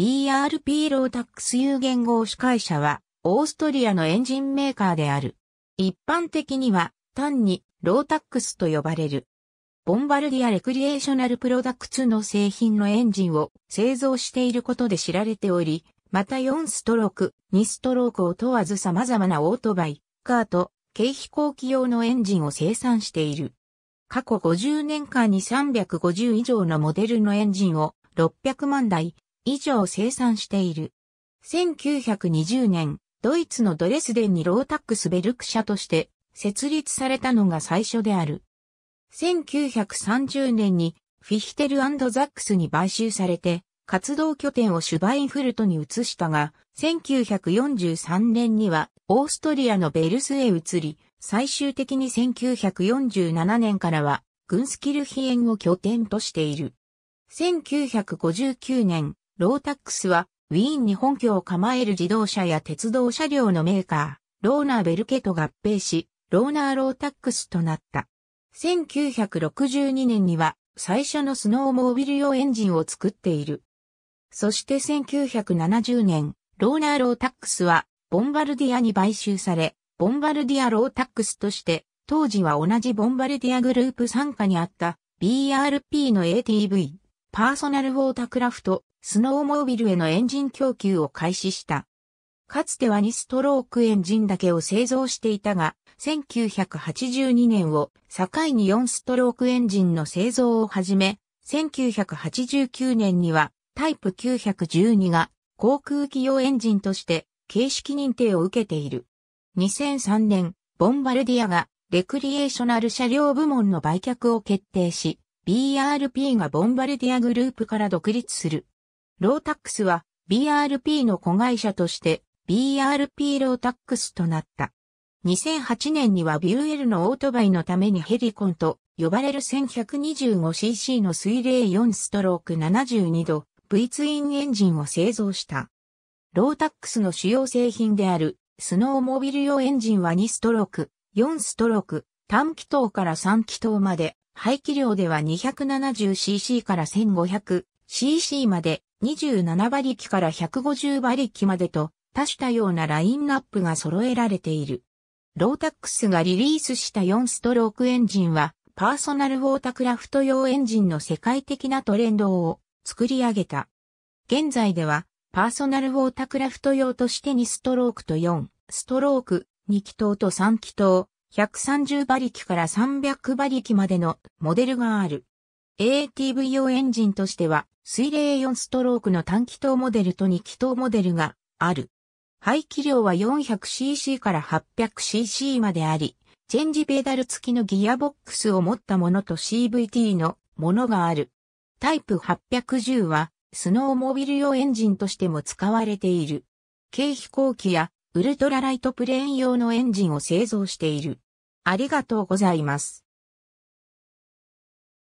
BRP ロータックス有限号主会社は、オーストリアのエンジンメーカーである。一般的には、単に、ロータックスと呼ばれる。ボンバルディア・レクリエーショナル・プロダクツの製品のエンジンを製造していることで知られており、また4ストローク、2ストロークを問わず様々なオートバイ、カート、軽飛行機用のエンジンを生産している。過去50年間に350以上のモデルのエンジンを600万台、以上生産している。1920年、ドイツのドレスデンにロータックスベルク社として設立されたのが最初である。1930年にフィヒテルザックスに買収されて活動拠点をシュバインフルトに移したが、1943年にはオーストリアのベルスへ移り、最終的に1947年からはグンスキルヒエンを拠点としている。1959年、ロータックスは、ウィーンに本拠を構える自動車や鉄道車両のメーカー、ローナーベルケと合併し、ローナーロータックスとなった。1962年には、最初のスノーモービル用エンジンを作っている。そして1970年、ローナーロータックスは、ボンバルディアに買収され、ボンバルディアロータックスとして、当時は同じボンバルディアグループ参加にあった BRP の ATV。パーソナルウォータクラフト、スノーモービルへのエンジン供給を開始した。かつては2ストロークエンジンだけを製造していたが、1982年を境に4ストロークエンジンの製造を始め、1989年にはタイプ912が航空機用エンジンとして形式認定を受けている。2003年、ボンバルディアがレクリエーショナル車両部門の売却を決定し、BRP がボンバルディアグループから独立する。ロータックスは BRP の子会社として BRP ロータックスとなった。2008年にはビューエルのオートバイのためにヘリコンと呼ばれる 1125cc の水冷4ストローク72度 V ツインエンジンを製造した。ロータックスの主要製品であるスノーモービル用エンジンは2ストローク、4ストローク、単気筒から3気筒まで排気量では 270cc から 1500cc まで、27馬力から150馬力までと、多種多様なラインナップが揃えられている。ロータックスがリリースした4ストロークエンジンは、パーソナルウォータクラフト用エンジンの世界的なトレンドを作り上げた。現在では、パーソナルウォータクラフト用として2ストロークと4ストローク、2気筒と3気筒、130馬力から300馬力までのモデルがある。ATV 用エンジンとしては、水冷4ストロークの単気筒モデルと2気筒モデルがある。排気量は 400cc から 800cc まであり、チェンジペダル付きのギアボックスを持ったものと CVT のものがある。タイプ810は、スノーモビル用エンジンとしても使われている。軽飛行機やウルトラライトプレーン用のエンジンを製造している。ありがとうございます。